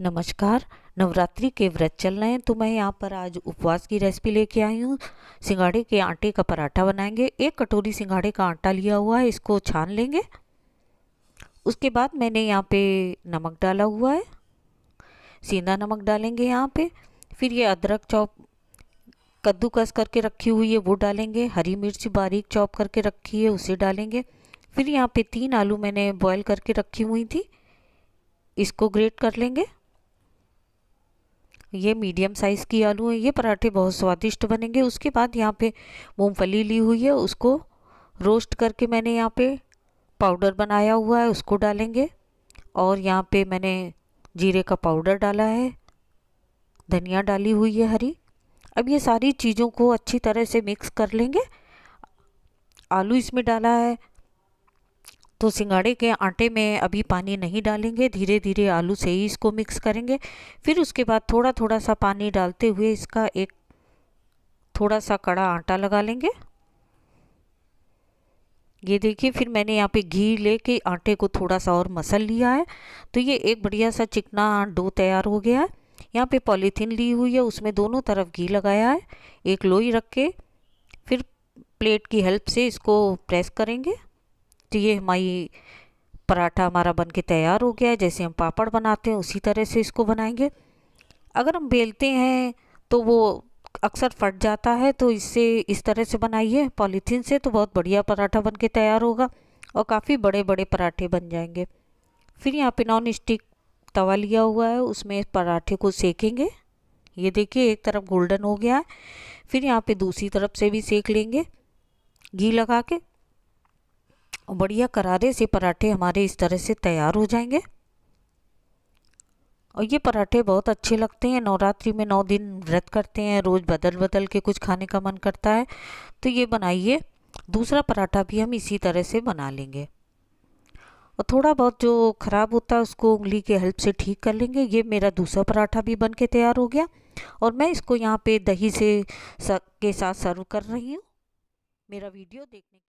नमस्कार नवरात्रि के व्रत चल रहे हैं तो मैं यहाँ पर आज उपवास की रेसिपी लेके आई हूँ सिंगाड़े के आटे का पराठा बनाएंगे एक कटोरी सिंगाड़े का आटा लिया हुआ है इसको छान लेंगे उसके बाद मैंने यहाँ पे नमक डाला हुआ है सीधा नमक डालेंगे यहाँ पे फिर ये अदरक चौप कद्दूकस करके रखी हुई है वो डालेंगे हरी मिर्च बारीक चॉप करके रखी है उसे डालेंगे फिर यहाँ पे तीन आलू मैंने बॉयल करके रखी हुई थी इसको ग्रेट कर लेंगे ये मीडियम साइज़ की आलू है ये पराठे बहुत स्वादिष्ट बनेंगे उसके बाद यहाँ पे मूंगफली ली हुई है उसको रोस्ट करके मैंने यहाँ पे पाउडर बनाया हुआ है उसको डालेंगे और यहाँ पे मैंने जीरे का पाउडर डाला है धनिया डाली हुई है हरी अब ये सारी चीज़ों को अच्छी तरह से मिक्स कर लेंगे आलू इसमें डाला है तो सिंगाड़े के आटे में अभी पानी नहीं डालेंगे धीरे धीरे आलू से ही इसको मिक्स करेंगे फिर उसके बाद थोड़ा थोड़ा सा पानी डालते हुए इसका एक थोड़ा सा कड़ा आटा लगा लेंगे ये देखिए फिर मैंने यहाँ पे घी लेके आटे को थोड़ा सा और मसल लिया है तो ये एक बढ़िया सा चिकना डो तैयार हो गया है यहाँ पे पॉलीथीन ली हुई है उसमें दोनों तरफ घी लगाया है एक लोई रख के फिर प्लेट की हेल्प से इसको प्रेस करेंगे तो ये हमारी पराठा हमारा बन के तैयार हो गया है जैसे हम पापड़ बनाते हैं उसी तरह से इसको बनाएंगे अगर हम बेलते हैं तो वो अक्सर फट जाता है तो इससे इस तरह से बनाइए पॉलीथीन से तो बहुत बढ़िया पराठा बन के तैयार होगा और काफ़ी बड़े बड़े पराठे बन जाएंगे फिर यहाँ पे नॉन स्टिक तवा लिया हुआ है उसमें पराठे को सेकेंगे ये देखिए एक तरफ गोल्डन हो गया है फिर यहाँ पे दूसरी तरफ से भी सेक लेंगे घी लगा के और बढ़िया करारे से पराठे हमारे इस तरह से तैयार हो जाएंगे और ये पराठे बहुत अच्छे लगते हैं नवरात्रि में नौ दिन व्रत करते हैं रोज़ बदल बदल के कुछ खाने का मन करता है तो ये बनाइए दूसरा पराठा भी हम इसी तरह से बना लेंगे और थोड़ा बहुत जो ख़राब होता है उसको उंगली के हेल्प से ठीक कर लेंगे ये मेरा दूसरा पराठा भी बन के तैयार हो गया और मैं इसको यहाँ पे दही से के साथ सर्व कर रही हूँ मेरा वीडियो देखने